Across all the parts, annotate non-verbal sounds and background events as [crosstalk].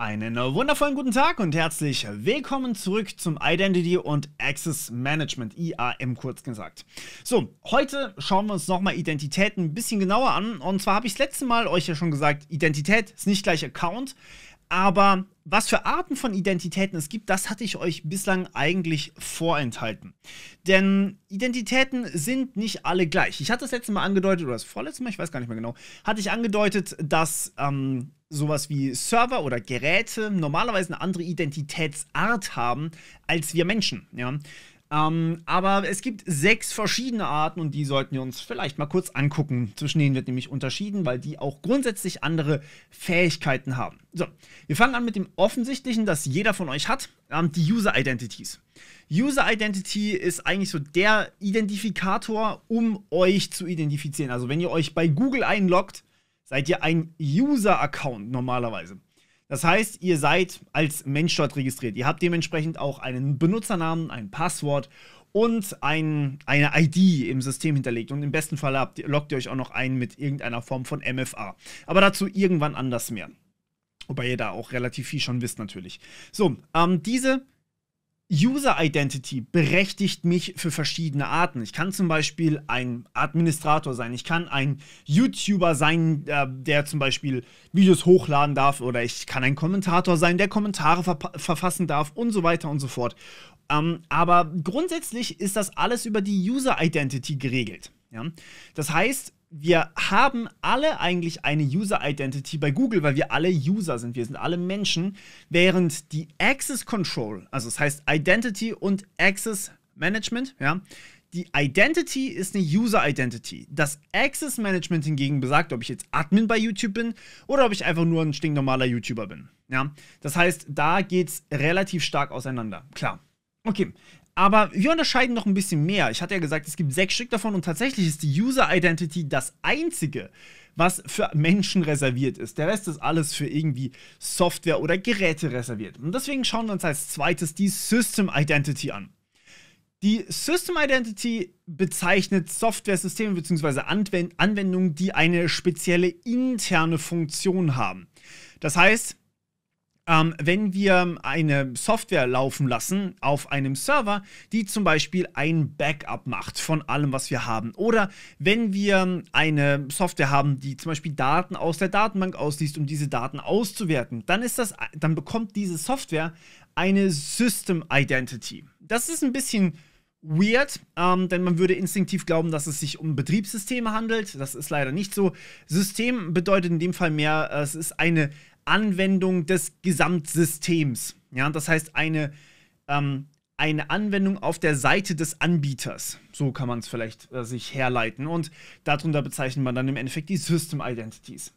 Einen wundervollen guten Tag und herzlich willkommen zurück zum Identity und Access Management, IAM kurz gesagt. So, heute schauen wir uns nochmal Identität ein bisschen genauer an. Und zwar habe ich das letzte Mal euch ja schon gesagt, Identität ist nicht gleich Account. Aber was für Arten von Identitäten es gibt, das hatte ich euch bislang eigentlich vorenthalten. Denn Identitäten sind nicht alle gleich. Ich hatte das letzte Mal angedeutet, oder das vorletzte Mal, ich weiß gar nicht mehr genau, hatte ich angedeutet, dass ähm, sowas wie Server oder Geräte normalerweise eine andere Identitätsart haben als wir Menschen. Ja? Ähm, aber es gibt sechs verschiedene Arten und die sollten wir uns vielleicht mal kurz angucken. Zwischen denen wird nämlich unterschieden, weil die auch grundsätzlich andere Fähigkeiten haben. So, wir fangen an mit dem offensichtlichen, das jeder von euch hat, ähm, die User Identities. User Identity ist eigentlich so der Identifikator, um euch zu identifizieren. Also wenn ihr euch bei Google einloggt, seid ihr ein User-Account normalerweise. Das heißt, ihr seid als Mensch dort registriert. Ihr habt dementsprechend auch einen Benutzernamen, ein Passwort und ein, eine ID im System hinterlegt. Und im besten Fall habt, loggt ihr euch auch noch ein mit irgendeiner Form von MFA. Aber dazu irgendwann anders mehr. Wobei ihr da auch relativ viel schon wisst natürlich. So, ähm, diese User Identity berechtigt mich für verschiedene Arten. Ich kann zum Beispiel ein Administrator sein, ich kann ein YouTuber sein, äh, der zum Beispiel Videos hochladen darf, oder ich kann ein Kommentator sein, der Kommentare ver verfassen darf und so weiter und so fort. Ähm, aber grundsätzlich ist das alles über die User Identity geregelt. Ja? Das heißt, wir haben alle eigentlich eine User Identity bei Google, weil wir alle User sind, wir sind alle Menschen, während die Access Control, also das heißt Identity und Access Management, ja, die Identity ist eine User Identity. Das Access Management hingegen besagt, ob ich jetzt Admin bei YouTube bin oder ob ich einfach nur ein stinknormaler YouTuber bin. Ja, das heißt, da geht es relativ stark auseinander. Klar. Okay, aber wir unterscheiden noch ein bisschen mehr. Ich hatte ja gesagt, es gibt sechs Stück davon und tatsächlich ist die User Identity das einzige, was für Menschen reserviert ist. Der Rest ist alles für irgendwie Software oder Geräte reserviert. Und deswegen schauen wir uns als zweites die System Identity an. Die System Identity bezeichnet Software-Systeme bzw. Anwendungen, die eine spezielle interne Funktion haben. Das heißt, ähm, wenn wir ähm, eine Software laufen lassen auf einem Server, die zum Beispiel ein Backup macht von allem, was wir haben. Oder wenn wir ähm, eine Software haben, die zum Beispiel Daten aus der Datenbank ausliest, um diese Daten auszuwerten, dann ist das, dann bekommt diese Software eine System Identity. Das ist ein bisschen weird, ähm, denn man würde instinktiv glauben, dass es sich um Betriebssysteme handelt. Das ist leider nicht so. System bedeutet in dem Fall mehr, äh, es ist eine Anwendung des Gesamtsystems. Ja, das heißt eine, ähm, eine Anwendung auf der Seite des Anbieters. So kann man es vielleicht äh, sich herleiten. Und darunter bezeichnet man dann im Endeffekt die System Identities.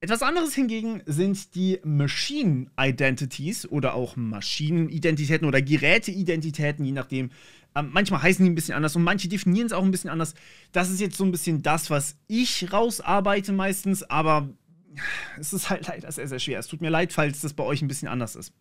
Etwas anderes hingegen sind die Machine Identities oder auch Maschinenidentitäten oder Geräteidentitäten, je nachdem. Ähm, manchmal heißen die ein bisschen anders und manche definieren es auch ein bisschen anders. Das ist jetzt so ein bisschen das, was ich rausarbeite meistens, aber [sighs] es ist halt leider sehr, sehr schwer. Es tut mir leid, falls das bei euch ein bisschen anders ist.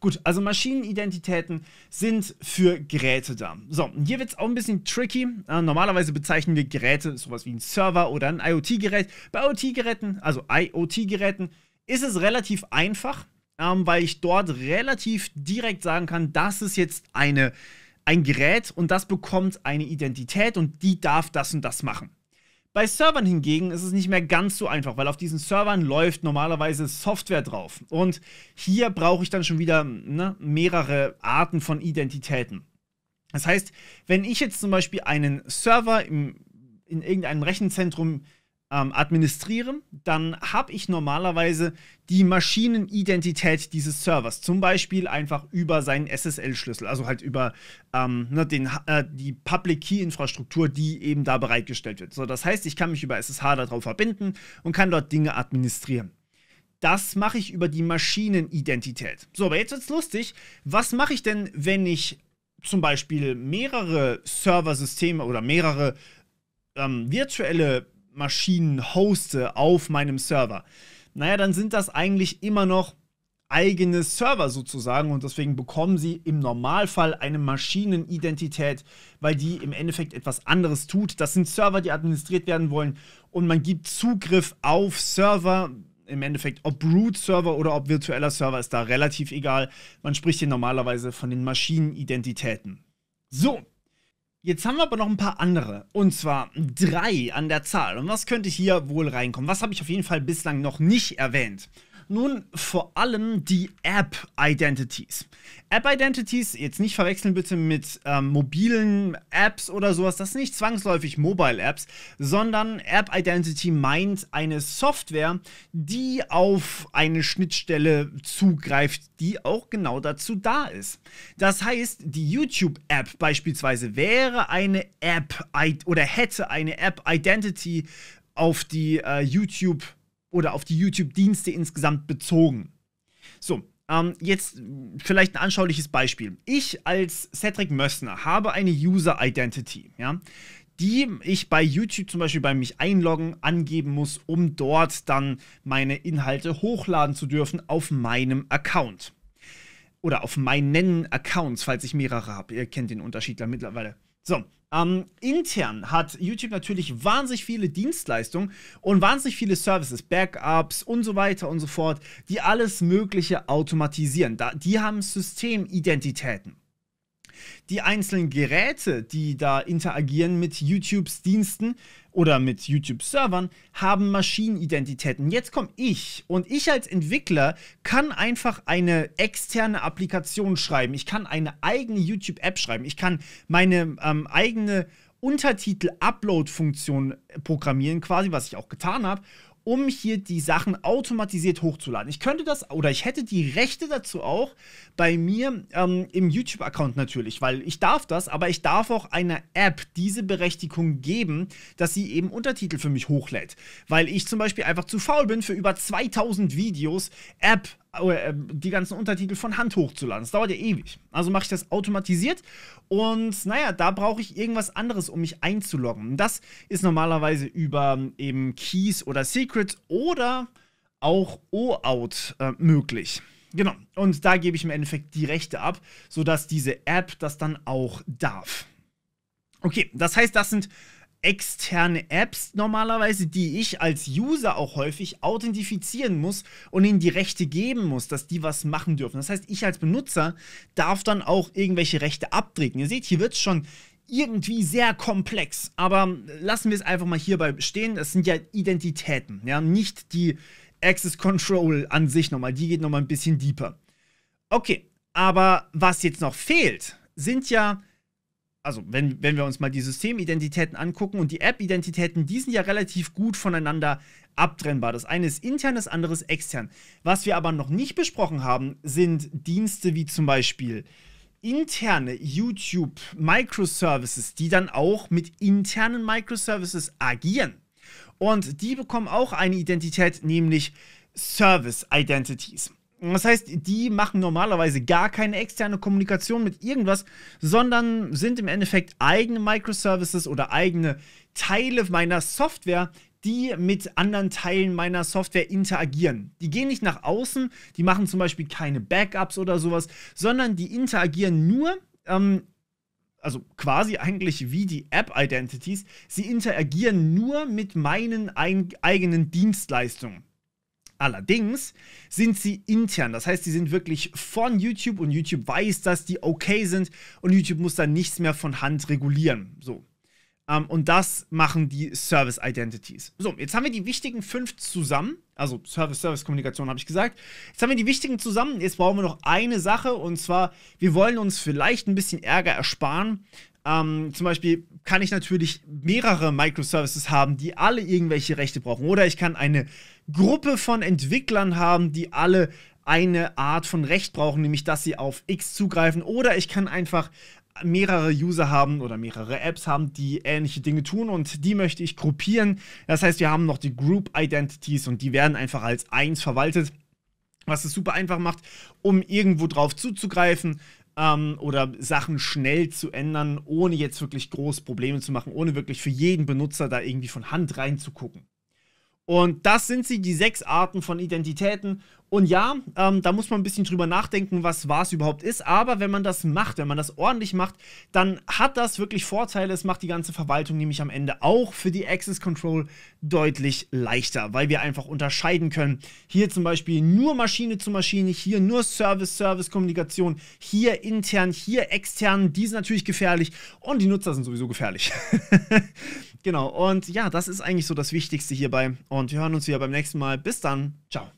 Gut, also Maschinenidentitäten sind für Geräte da. So, hier wird es auch ein bisschen tricky. Äh, normalerweise bezeichnen wir Geräte sowas wie ein Server oder ein IoT-Gerät. Bei IoT-Geräten, also IoT-Geräten, ist es relativ einfach, ähm, weil ich dort relativ direkt sagen kann, das ist jetzt eine, ein Gerät und das bekommt eine Identität und die darf das und das machen. Bei Servern hingegen ist es nicht mehr ganz so einfach, weil auf diesen Servern läuft normalerweise Software drauf. Und hier brauche ich dann schon wieder ne, mehrere Arten von Identitäten. Das heißt, wenn ich jetzt zum Beispiel einen Server im, in irgendeinem Rechenzentrum ähm, administriere, dann habe ich normalerweise die Maschinenidentität dieses Servers. Zum Beispiel einfach über seinen SSL-Schlüssel, also halt über ähm, ne, den, äh, die Public Key-Infrastruktur, die eben da bereitgestellt wird. So, das heißt, ich kann mich über SSH darauf verbinden und kann dort Dinge administrieren. Das mache ich über die Maschinenidentität. So, aber jetzt wird es lustig. Was mache ich denn, wenn ich zum Beispiel mehrere Serversysteme oder mehrere ähm, virtuelle Maschinen hoste auf meinem Server, naja, dann sind das eigentlich immer noch eigene Server sozusagen und deswegen bekommen sie im Normalfall eine Maschinenidentität, weil die im Endeffekt etwas anderes tut. Das sind Server, die administriert werden wollen und man gibt Zugriff auf Server. Im Endeffekt, ob Root-Server oder ob virtueller Server ist da relativ egal. Man spricht hier normalerweise von den Maschinenidentitäten. So, Jetzt haben wir aber noch ein paar andere. Und zwar drei an der Zahl. Und was könnte hier wohl reinkommen? Was habe ich auf jeden Fall bislang noch nicht erwähnt? Nun vor allem die App-Identities. App-Identities, jetzt nicht verwechseln bitte mit ähm, mobilen Apps oder sowas, das sind nicht zwangsläufig Mobile-Apps, sondern App-Identity meint eine Software, die auf eine Schnittstelle zugreift, die auch genau dazu da ist. Das heißt, die YouTube-App beispielsweise wäre eine App oder hätte eine App-Identity auf die äh, YouTube-App oder auf die YouTube-Dienste insgesamt bezogen. So, ähm, jetzt vielleicht ein anschauliches Beispiel. Ich als Cedric Mössner habe eine User-Identity, ja, die ich bei YouTube zum Beispiel bei mich einloggen angeben muss, um dort dann meine Inhalte hochladen zu dürfen auf meinem Account. Oder auf meinen Accounts, falls ich mehrere habe. Ihr kennt den Unterschied mittlerweile. So, ähm, intern hat YouTube natürlich wahnsinnig viele Dienstleistungen und wahnsinnig viele Services, Backups und so weiter und so fort, die alles Mögliche automatisieren. Da, die haben Systemidentitäten die einzelnen Geräte, die da interagieren mit YouTubes Diensten oder mit YouTube-Servern, haben Maschinenidentitäten. Jetzt komme ich und ich als Entwickler kann einfach eine externe Applikation schreiben. Ich kann eine eigene YouTube-App schreiben. Ich kann meine ähm, eigene Untertitel-Upload-Funktion programmieren, quasi, was ich auch getan habe um hier die Sachen automatisiert hochzuladen. Ich könnte das oder ich hätte die Rechte dazu auch bei mir ähm, im YouTube-Account natürlich, weil ich darf das, aber ich darf auch einer App diese Berechtigung geben, dass sie eben Untertitel für mich hochlädt, weil ich zum Beispiel einfach zu faul bin für über 2000 Videos App Oh, äh, die ganzen Untertitel von Hand hochzuladen. Das dauert ja ewig. Also mache ich das automatisiert und naja, da brauche ich irgendwas anderes, um mich einzuloggen. Das ist normalerweise über ähm, eben Keys oder Secrets oder auch O-Out äh, möglich. Genau, und da gebe ich im Endeffekt die Rechte ab, sodass diese App das dann auch darf. Okay, das heißt, das sind externe Apps normalerweise, die ich als User auch häufig authentifizieren muss und ihnen die Rechte geben muss, dass die was machen dürfen. Das heißt, ich als Benutzer darf dann auch irgendwelche Rechte abtreten. Ihr seht, hier wird es schon irgendwie sehr komplex, aber lassen wir es einfach mal hierbei stehen. Das sind ja Identitäten, ja, nicht die Access Control an sich nochmal, die geht nochmal ein bisschen deeper. Okay, aber was jetzt noch fehlt, sind ja also wenn, wenn wir uns mal die Systemidentitäten angucken und die App-Identitäten, die sind ja relativ gut voneinander abtrennbar. Das eine ist intern, das andere ist extern. Was wir aber noch nicht besprochen haben, sind Dienste wie zum Beispiel interne YouTube Microservices, die dann auch mit internen Microservices agieren. Und die bekommen auch eine Identität, nämlich Service Identities. Das heißt, die machen normalerweise gar keine externe Kommunikation mit irgendwas, sondern sind im Endeffekt eigene Microservices oder eigene Teile meiner Software, die mit anderen Teilen meiner Software interagieren. Die gehen nicht nach außen, die machen zum Beispiel keine Backups oder sowas, sondern die interagieren nur ähm, also quasi eigentlich wie die App-Identities, sie interagieren nur mit meinen eigenen Dienstleistungen. Allerdings sind sie intern, das heißt, sie sind wirklich von YouTube und YouTube weiß, dass die okay sind und YouTube muss dann nichts mehr von Hand regulieren. So. Um, ähm, und das machen die Service Identities. So, jetzt haben wir die wichtigen fünf zusammen. Also Service-Service-Kommunikation habe ich gesagt. Jetzt haben wir die wichtigen zusammen. Jetzt brauchen wir noch eine Sache und zwar, wir wollen uns vielleicht ein bisschen Ärger ersparen. Um, ähm, zum Beispiel kann ich natürlich mehrere Microservices haben, die alle irgendwelche Rechte brauchen. Oder ich kann eine Gruppe von Entwicklern haben, die alle eine Art von Recht brauchen, nämlich dass sie auf X zugreifen. Oder ich kann einfach mehrere User haben oder mehrere Apps haben, die ähnliche Dinge tun und die möchte ich gruppieren. Das heißt, wir haben noch die Group Identities und die werden einfach als eins verwaltet, was es super einfach macht, um irgendwo drauf zuzugreifen ähm, oder Sachen schnell zu ändern, ohne jetzt wirklich groß Probleme zu machen, ohne wirklich für jeden Benutzer da irgendwie von Hand reinzugucken. Und das sind sie, die sechs Arten von Identitäten. Und ja, ähm, da muss man ein bisschen drüber nachdenken, was was überhaupt ist. Aber wenn man das macht, wenn man das ordentlich macht, dann hat das wirklich Vorteile. Es macht die ganze Verwaltung nämlich am Ende auch für die Access Control deutlich leichter, weil wir einfach unterscheiden können. Hier zum Beispiel nur Maschine zu Maschine, hier nur Service-Service-Kommunikation, hier intern, hier extern. Die sind natürlich gefährlich und die Nutzer sind sowieso gefährlich. [laughs] Genau, und ja, das ist eigentlich so das Wichtigste hierbei. Und wir hören uns wieder beim nächsten Mal. Bis dann. Ciao.